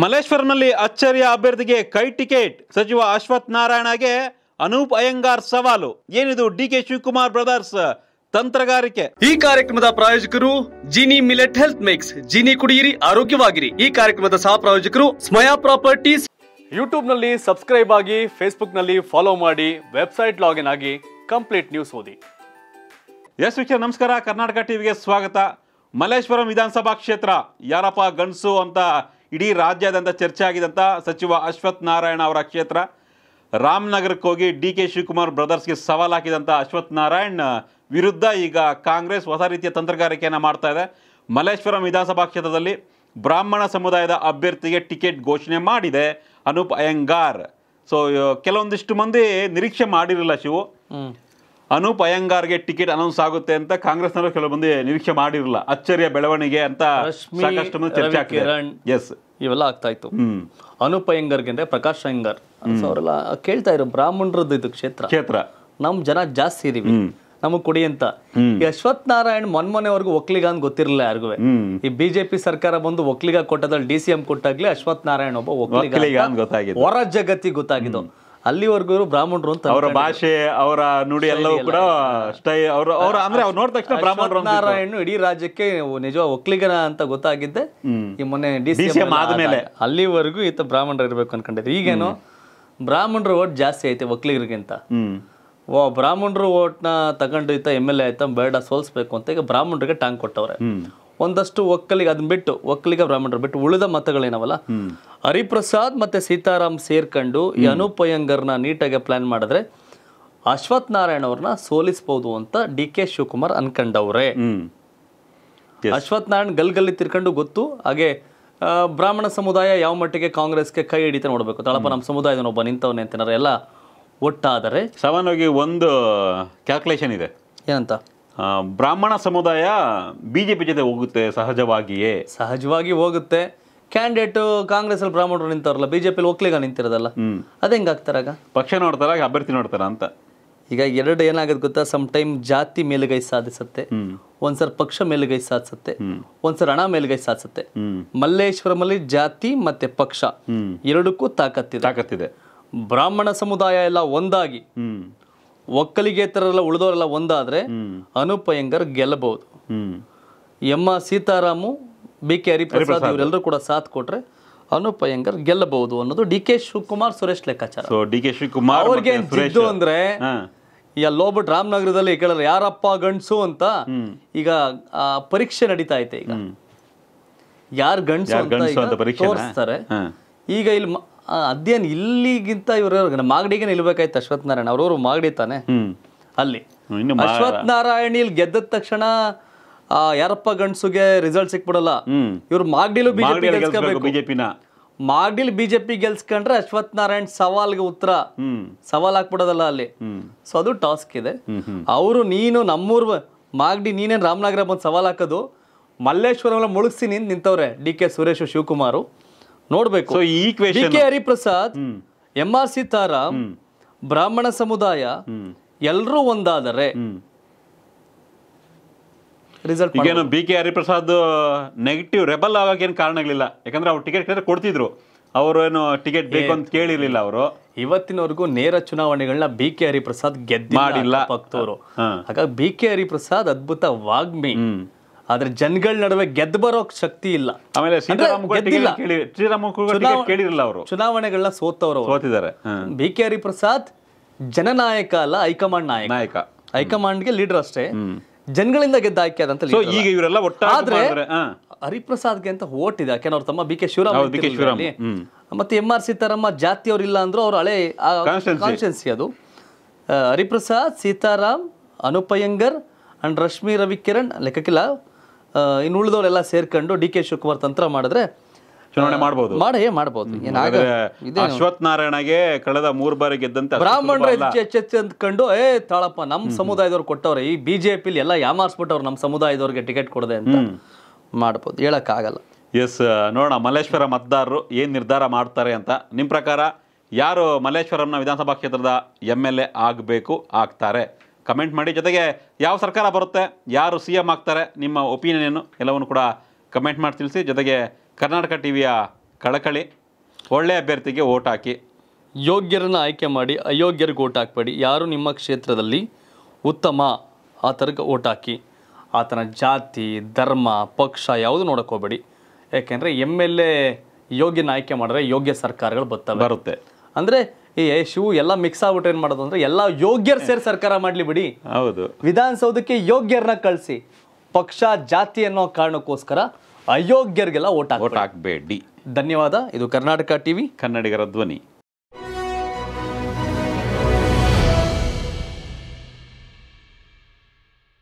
ಮಲ್ಲೇಶ್ವರಂನಲ್ಲಿ ಅಚ್ಚರಿಯ ಅಭ್ಯರ್ಥಿಗೆ ಕೈ ಟಿಕೆಟ್ ಸಚಿವ ಅಶ್ವಥ್ ನಾರಾಯಣಗೆ ಅನೂಪ್ ಅಯ್ಯಂಗಾರ್ ಸವಾಲು ಏನಿದು ಡಿ ಕೆ ಶಿವಕುಮಾರ್ ಬ್ರದರ್ಸ್ ತಂತ್ರಗಾರಿಕೆ ಈ ಕಾರ್ಯಕ್ರಮದ ಪ್ರಾಯೋಜಕರು Jini millet health mix Jini ಕುಡಿಯಿರಿ ಆರೋಗ್ಯವಾಗಿರಿ ಈ ಕಾರ್ಯಕ್ರಮದ ಸಹ ಪ್ರಾಯೋಜಕರು ಸ್ಮಯಾ ಪ್ರಾಪರ್ಟೀಸ್ ಯೂಟ್ಯೂಬ್ ನಲ್ಲಿ ಸಬ್ಸ್ಕ್ರೈಬ್ ಆಗಿ ಫೇಸ್ಬುಕ್ ನಲ್ಲಿ ಫಾಲೋ ಮಾಡಿ ವೆಬ್ಸೈಟ್ ಲಾಗಿನ್ ಆಗಿ ಕಂಪ್ಲೀಟ್ ನ್ಯೂಸ್ ಓದಿ ಎಸ್ ವೀಕ್ಷರ ನಮಸ್ಕಾರ ಕರ್ನಾಟಕ ಟಿವಿಗೆ ಸ್ವಾಗತ ಮಲ್ಲೇಶ್ವರಂ ವಿಧಾನಸಭಾ ಕ್ಷೇತ್ರ ಯಾರಪ್ಪ ಗಂಡಸು ಅಂತ ಇಡೀ ರಾಜ್ಯಾದ್ಯಂತ ಚರ್ಚೆ ಆಗಿದಂಥ ಸಚಿವ ಅಶ್ವಥ್ ನಾರಾಯಣ ಅವರ ಕ್ಷೇತ್ರ ರಾಮನಗರಕ್ಕೆ ಹೋಗಿ ಡಿ ಕೆ ಶಿವಕುಮಾರ್ ಬ್ರದರ್ಸ್ಗೆ ಸವಾಲು ಹಾಕಿದಂಥ ಅಶ್ವಥ್ ನಾರಾಯಣ್ ವಿರುದ್ಧ ಈಗ ಕಾಂಗ್ರೆಸ್ ಹೊಸ ರೀತಿಯ ತಂತ್ರಗಾರಿಕೆಯನ್ನು ಮಾಡ್ತಾ ಇದೆ ಮಲ್ಲೇಶ್ವರಂ ವಿಧಾನಸಭಾ ಕ್ಷೇತ್ರದಲ್ಲಿ ಬ್ರಾಹ್ಮಣ ಸಮುದಾಯದ ಅಭ್ಯರ್ಥಿಗೆ ಟಿಕೆಟ್ ಘೋಷಣೆ ಮಾಡಿದೆ ಅನೂಪ್ ಅಯ್ಯಂಗಾರ್ ಸೊ ಕೆಲವೊಂದಿಷ್ಟು ಮಂದಿ ನಿರೀಕ್ಷೆ ಮಾಡಿರಲಿಲ್ಲ ಶಿವು ಅನೂಪ್ ಅಯ್ಯಂಗಾರ್ಗೆ ಟಿಕೆಟ್ ಅನೌನ್ಸ್ ಆಗುತ್ತೆ ಅಂತ ಕಾಂಗ್ರೆಸ್ನವರು ಮಂದಿ ನಿರೀಕ್ಷೆ ಮಾಡಿರಲ್ಲ ಅಚ್ಚರಿಯ ಬೆಳವಣಿಗೆ ಅಂತ ಎಸ್ ಇವೆಲ್ಲ ಆಗ್ತಾ ಇತ್ತು ಅನೂಪ್ ಅಯ್ಯಂಗಾರ್ಗೆ ಅಂದ್ರೆ ಪ್ರಕಾಶ್ ಅಯ್ಯಂಗಾರ್ ಅವರೆಲ್ಲ ಕೇಳ್ತಾ ಇರೋ ಬ್ರಾಹ್ಮಣರದ್ದು ಇದು ಕ್ಷೇತ್ರ ಕ್ಷೇತ್ರ ನಮ್ ಜನ ಜಾಸ್ತಿ ಇದೀವಿ ನಮಗ್ ಕೊಡಿ ಅಂತ ಈ ಅಶ್ವಥ್ ನಾರಾಯಣ್ ಮೊನ್ಮೊನೆವರೆಗೂ ಒಕ್ಕಲಿಗ ಅಂತ ಗೊತ್ತಿರಲಿಲ್ಲ ಯಾರಿಗೂ ಈ ಬಿಜೆಪಿ ಸರ್ಕಾರ ಬಂದು ಒಕ್ಲಿಗ ಕೊಟ್ಟದಲ್ಲಿ ಡಿ ಸಿ ಎಂ ಕೊಟ್ಟಾಗ್ಲಿ ಅಶ್ವಥ್ ನಾರಾಯಣ್ ಒಬ್ಬ ಒಕ್ಲಿಗ ಹೊರ ಜಗತ್ತಿಗೆ ಗೊತ್ತಾಗಿದ್ದು ಅಲ್ಲಿವರೆಗೂ ಬ್ರಾಹ್ಮಣರು ಅಂತ ಅವರ ಭಾಷೆ ಅವರ ನುಡಿ ಎಲ್ಲವೂ ಕೂಡ ಅವರ ಅಂದ್ರೆ ಅವ್ರು ನೋಡಿದ ತಕ್ಷಣ ಬ್ರಾಹ್ಮಣರು ನಾರಾಯಣ ಇಡೀ ರಾಜ್ಯಕ್ಕೆ ನಿಜ ಒಕ್ಕಲಿಗನ ಅಂತ ಗೊತ್ತಾಗಿದ್ದೆ ಈ ಮೊನ್ನೆ ಡಿ ಸಿ ಎಂ ಆದಮೇಲೆ ಅಲ್ಲಿವರೆಗೂ ಈತ ಬ್ರಾಹ್ಮಣರು ಇರ್ಬೇಕು ಅನ್ಕೊಂಡಿದ್ರು ಈಗೇನು ಬ್ರಾಹ್ಮಣರು ಓಟ್ ಜಾಸ್ತಿ ಐತೆ ಒಕ್ಕಲಿಗರಿಗಿಂತ ಓ ಬ್ರಾಹ್ಮಣರು ಓಟ್ನ ತಗೊಂಡು ಈತ ಎಮ್ ಎಲ್ ಎ ಆಯ್ತಾ ಬೇಡ ಸೋಲ್ಸ್ಬೇಕು ಅಂತ ಈಗ ಬ್ರಾಹ್ಮಣರಿಗೆ ಟಾಂಗ್ ಕೊಟ್ಟವ್ರೆ ಒಂದಷ್ಟು ಒಕ್ಕಲಿಗ ಅದನ್ನ ಬಿಟ್ಟು ಒಕ್ಕಲಿಗ ಬ್ರಾಹ್ಮಣರು ಬಿಟ್ಟು ಉಳಿದ ಮತಗಳೇನವಲ್ಲ ಹರಿಪ್ರಸಾದ್ ಮತ್ತೆ ಸೀತಾರಾಮ್ ಸೇರ್ಕೊಂಡು ಈ ನೀಟಾಗಿ ಪ್ಲಾನ್ ಮಾಡಿದ್ರೆ ಅಶ್ವಥ್ ನಾರಾಯಣ್ ಅವ್ರನ್ನ ಸೋಲಿಸಬಹುದು ಅಂತ ಡಿ ಕೆ ಶಿವಕುಮಾರ್ ಅನ್ಕಂಡವ್ರೆ ಅಶ್ವಥ್ ನಾರಾಯಣ್ ಗಲ್ಗಲ್ಲಿ ತಿರ್ಕೊಂಡು ಗೊತ್ತು ಹಾಗೆ ಬ್ರಾಹ್ಮಣ ಸಮುದಾಯ ಯಾವ ಮಟ್ಟಿಗೆ ಕಾಂಗ್ರೆಸ್ಗೆ ಕೈ ಹಿಡಿತ ನೋಡಬೇಕು ತಳಪ ನಮ್ಮ ಒಬ್ಬ ನಿಂತವನೇ ಅಂತ ಎಲ್ಲ ಒಟ್ಟಾದರೆ ಸಾಮಾನ್ಯವಾಗಿ ಒಂದು ಕ್ಯಾಲ್ಕುಲೇಷನ್ ಇದೆ ಏನಂತ ಬ್ರಾಹ್ಮಣ ಸಮುದಾಯ ಬಿ ಜೆ ಪಿ ಜೊತೆ ಹೋಗುತ್ತೆ ಸಹಜವಾಗಿಯೇ ಸಹಜವಾಗಿ ಹೋಗುತ್ತೆ ಕ್ಯಾಂಡಿಡೇಟ್ ಕಾಂಗ್ರೆಸ್ ಅಲ್ಲಿ ಬ್ರಾಹ್ಮಣರು ನಿಂತವ್ರಲ್ಲ ಬಿಜೆಪಿ ಒಕ್ಕಲಿಗ ನಿಂತಿರೋದಲ್ಲ ಹೆಂಗ್ ಹೆಂಗಾಗ್ತಾರಾಗ ಪಕ್ಷ ನೋಡ್ತಾರ ಅಭ್ಯರ್ಥಿ ನೋಡ್ತಾರ ಅಂತ ಈಗ ಎರಡು ಏನಾಗುತ್ತೆ ಗೊತ್ತಾ ಸಮ್ ಟೈಮ್ ಜಾತಿ ಮೇಲುಗೈ ಸಾಧಿಸುತ್ತೆ ಒಂದ್ಸರ್ ಪಕ್ಷ ಮೇಲುಗೈ ಸಾಧಿಸುತ್ತೆ ಒಂದ್ಸರ್ ಹಣ ಮೇಲುಗೈ ಸಾಧಿಸುತ್ತೆ ಮಲ್ಲೇಶ್ವರಮಲ್ಲಿ ಜಾತಿ ಮತ್ತೆ ಪಕ್ಷ ಎರಡಕ್ಕೂ ತಾಕತ್ತಿದೆ ತಾಕತ್ತಿದೆ ಬ್ರಾಹ್ಮಣ ಸಮುದಾಯ ಎಲ್ಲ ಒಂದಾಗಿ ಒಕ್ಕಲಿಗೇತರೆಲ್ಲ ಉಳಿದವರೆಲ್ಲ ಒಂದಾದ್ರೆ ಅನುಪಯ್ಯಂಗರ್ ಗೆಲ್ಲಬಹುದು M R Seetharamu B K Hariprasad ಇವರೆಲ್ಲರೂ ಕೂಡ ಸಾಥ್ ಕೊಟ್ರೆ ಅನುಪಯ್ಯಂಗರ್ ಗೆಲ್ಲಬಹುದು ಅನ್ನೋದು ಡಿ ಕೆ ಶಿವಕುಮಾರ್ ಸುರೇಶ್ ಲೆಕ್ಕಾಚಾರ ಡಿ ಕೆ ಶಿವಕುಮಾರ್ ಅವ್ರಿಗೆ ಅಂದ್ರೆ ಈಗ ಲೋಬಟ್ ರಾಮನಗರದಲ್ಲಿ ಕೇಳಲ್ಲ ಯಾರಪ್ಪ ಗಂಡಸು ಅಂತ ಈಗ ಪರೀಕ್ಷೆ ನಡೀತಾ ಐತೆ ಈಗ ಯಾರು ಗಂಡಸು ಅಂತ ಈಗ ಇಲ್ಲಿ ಅಧ್ಯಯನ ಇಲ್ಲಿಗಿಂತ ಇವರು ಮಾಗಡಿಗೆ ನಿಲ್ಬೇಕಾಯ್ತು ಅಶ್ವತ್ ನಾರಾಯಣ ಅವ್ರವ್ರು ಮಾಗಡಿ ತಾನೆ ಅಲ್ಲಿ ಅಶ್ವಥ್ ನಾರಾಯಣ ಇಲ್ಲಿ ಗೆದ್ದ ತಕ್ಷಣ ಯಾರಪ್ಪ ಗಂಡಸುಗೆ ರಿಸಲ್ಟ್ ಸಿಕ್ಬಿಡಲ್ಲ ಇವ್ರು ಮಾಗಡಿಲು ಬಿಜೆಪಿ ಬಿಜೆಪಿನ ಮಾಗಡಿಲ್ ಬಿಜೆಪಿ ಗೆಲ್ಸ್ಕೊಂಡ್ರೆ ಅಶ್ವಥ್ ನಾರಾಯಣ್ ಸವಾಲ್ಗೆ ಉತ್ತರ ಸವಾಲ್ ಹಾಕ್ಬಿಡೋದಲ್ಲ ಅಲ್ಲಿ ಸೊ ಅದು ಟಾಸ್ಕ್ ಇದೆ ಅವರು ನೀನು ನಮ್ಮೂರ್ ಮಾಗಡಿ ನೀನೇನ್ ರಾಮನಗರ ಬಂದು ಸವಾಲ್ ಹಾಕೋದು ಮಲ್ಲೇಶ್ವರಂ ಮುಳುಗಿಸಿ ನಿಂತವ್ರೆ ಡಿ ಕೆ ಸುರೇಶ್ ಶಿವಕುಮಾರ್ ನೋಡ್ಬೇಕು ಈ ಹರಿಪ್ರಸಾದ್ ಎಂ ಆರ್ ಸೀತಾರಾಮ್ ಬ್ರಾಹ್ಮಣ ಸಮುದಾಯ ಎಲ್ಲರೂ ಒಂದಾದರೆ ರಿಸಲ್ಟ್ ಏನು B K Hariprasad negative rebel ಕಾರಣ ಕಾರಣಗಳಿಲ್ಲ ಯಾಕಂದ್ರೆ ಅವ್ರು ಟಿಕೆಟ್ ಕೇಳಿದ್ರೆ ಕೊಡ್ತಿದ್ರು ಅವರು ಏನು ಟಿಕೆಟ್ ಬೇಕು ಅಂತ ಕೇಳಿರ್ಲಿಲ್ಲ ಅವರು ಇವತ್ತಿನವರೆಗೂ ನೇರ ಚುನಾವಣೆಗಳನ್ನ ಬಿ ಕೆ ಹರಿಪ್ರಸಾದ್ ಗೆದ್ದು ಮಾಡಿಲ್ಲ ಭಕ್ತವರು ಹಾಗಾಗಿ ಬಿ ಕೆ ಹರಿಪ್ರಸಾದ್ ಅದ್ಭುತ ವಾಗ್ಮಿ ಆದ್ರೆ ಜನಗಳ ನಡುವೆ ಗೆದ್ದು ಬರೋ ಶಕ್ತಿ ಇಲ್ಲ ಆಮೇಲೆ ಕೇಳಿರಲಿಲ್ಲ ಅವರು ಚುನಾವಣೆಗಳನ್ನ ಸೋತವರು ಸೋತಿದ್ದಾರೆ ಬಿ ಕೆ ಹರಿಪ್ರಸಾದ್ ಜನನಾಯಕ ಅಲ್ಲ ಹೈಕಮಾಂಡ್ ನಾಯಕ ನಾಯಕ ಗೆ ಲೀಡರ್ ಅಷ್ಟೇ ಜನಗಳಿಂದ ಗೆದ್ದ ಆಯ್ಕೆ ಆದಂತ ಈಗ ಇವರೆಲ್ಲ ಆದ್ರೆ ಹರಿಪ್ರಸಾದ್ಗೆ ಅಂತ ಓಟ್ ಇದೆ ಯಾಕೆ ಅವ್ರ ತಮ್ಮ ಬಿ ಕೆ ಶಿವರಾಮ್ ಮತ್ತೆ ಎಂ ಆರ್ ಸೀತಾರಾಮ ಅವ್ರ ಇಲ್ಲ ಅಂದ್ರೂ ಅವ್ರ ಹಳೆ ಕಾನ್ಸ್ಟೆನ್ಸಿ ಅದು ಹರಿಪ್ರಸಾದ್ ಸೀತಾರಾಮ್ ಅನುಪಯ್ಯಂಗರ್ ಅಂಡ್ ರಶ್ಮಿ ರವಿಕಿರಣ್ ಲೆಕ್ಕಕ್ಕಿಲ್ಲ ಇನ್ನು ಉಳಿದವರೆಲ್ಲ ಸೇರ್ಕೊಂಡು ಡಿ ಕೆ ಶಿವಕುಮಾರ್ ತಂತ್ರ ಮಾಡಿದ್ರೆ ಚುನಾವಣೆ ಮಾಡಬಹುದು ಮಾಡೇ ಮಾಡಬಹುದು ಅಶ್ವತ್ ನಾರಾಯಣಗೆ ಕಳೆದ ಮೂರು ಬಾರಿ ಗೆದ್ದಂತೆ ಬ್ರಾಹ್ಮಣರ ಎಚ್ಚೆಚ್ಚೆ ಅಂದ್ಕೊಂಡು ಏ ತಾಳಪ್ಪ ನಮ್ಮ ಸಮುದಾಯದವ್ರು ಕೊಟ್ಟವ್ರೆ ಈ ಬಿಜೆಪಿ ಎಲ್ಲ ಯಾಮಾರ್ಸ್ಬಿಟ್ಟವ್ರು ನಮ್ಮ ಸಮುದಾಯದವ್ರಿಗೆ ಟಿಕೆಟ್ ಕೊಡದೆ ಅಂತ ಹೇಳಕ್ ಆಗಲ್ಲ ಎಸ್ ನೋಡೋಣ ಮಲ್ಲೇಶ್ವರ ಮತದಾರರು ಏನ್ ನಿರ್ಧಾರ ಮಾಡ್ತಾರೆ ಅಂತ ನಿಮ್ಮ ಪ್ರಕಾರ ಯಾರು ಮಲ್ಲೇಶ್ವರಂನ ವಿಧಾನಸಭಾ ಕ್ಷೇತ್ರದ ಎಮ್ ಎಲ್ ಎ ಆಗಬೇಕು ಆಗ್ತಾರೆ ಕಮೆಂಟ್ ಮಾಡಿ ಜೊತೆಗೆ ಯಾವ ಸರ್ಕಾರ ಬರುತ್ತೆ ಯಾರು ಸಿ ಎಮ್ ಆಗ್ತಾರೆ ನಿಮ್ಮ ಒಪಿನಿಯನ್ ಏನು ಎಲ್ಲವನ್ನು ಕೂಡ ಕಮೆಂಟ್ ಮಾಡಿ ತಿಳಿಸಿ ಜೊತೆಗೆ ಕರ್ನಾಟಕ ಟಿ ವಿಯ ಕಳಕಳಿ ಒಳ್ಳೆಯ ಅಭ್ಯರ್ಥಿಗೆ ಓಟ್ ಹಾಕಿ ಯೋಗ್ಯರನ್ನು ಆಯ್ಕೆ ಮಾಡಿ ಅಯೋಗ್ಯರಿಗೆ ಓಟ್ ಹಾಕಬೇಡಿ ಯಾರು ನಿಮ್ಮ ಕ್ಷೇತ್ರದಲ್ಲಿ ಉತ್ತಮ ಆತನಿಗೆ ಓಟ್ ಹಾಕಿ ಆತನ ಜಾತಿ ಧರ್ಮ ಪಕ್ಷ ಯಾವುದು ನೋಡೋಕ್ಕೋಗ್ಬೇಡಿ ಯಾಕೆಂದರೆ ಎಮ್ ಎಲ್ ಎ ಯೋಗ್ಯನ ಆಯ್ಕೆ ಮಾಡಿದ್ರೆ ಯೋಗ್ಯ ಸರ್ಕಾರಗಳು ಬರ್ತವೆ ಬರುತ್ತೆ ಅಂದರೆ ಈ ಶೂ ಎಲ್ಲ ಮಿಕ್ಸ್ ಆಗ್ಬಿಟ್ಟು ಏನ್ ಮಾಡೋದು ಅಂದ್ರೆ ಎಲ್ಲ ಯೋಗ್ಯರ್ ಸೇರ್ ಸರ್ಕಾರ ಮಾಡ್ಲಿ ಬಿಡಿ ಹೌದು ವಿಧಾನಸೌಧಕ್ಕೆ ಯೋಗ್ಯರನ್ನ ಕಳಿಸಿ ಪಕ್ಷ ಜಾತಿ ಅನ್ನೋ ಕಾರಣಕ್ಕೋಸ್ಕರ ಅಯೋಗ್ಯರಿಗೆಲ್ಲ ಓಟ್ ಹಾಕ್ಬೇಡಿ ಧನ್ಯವಾದ ಇದು ಕರ್ನಾಟಕ ಟಿವಿ ಕನ್ನಡಿಗರ ಧ್ವನಿ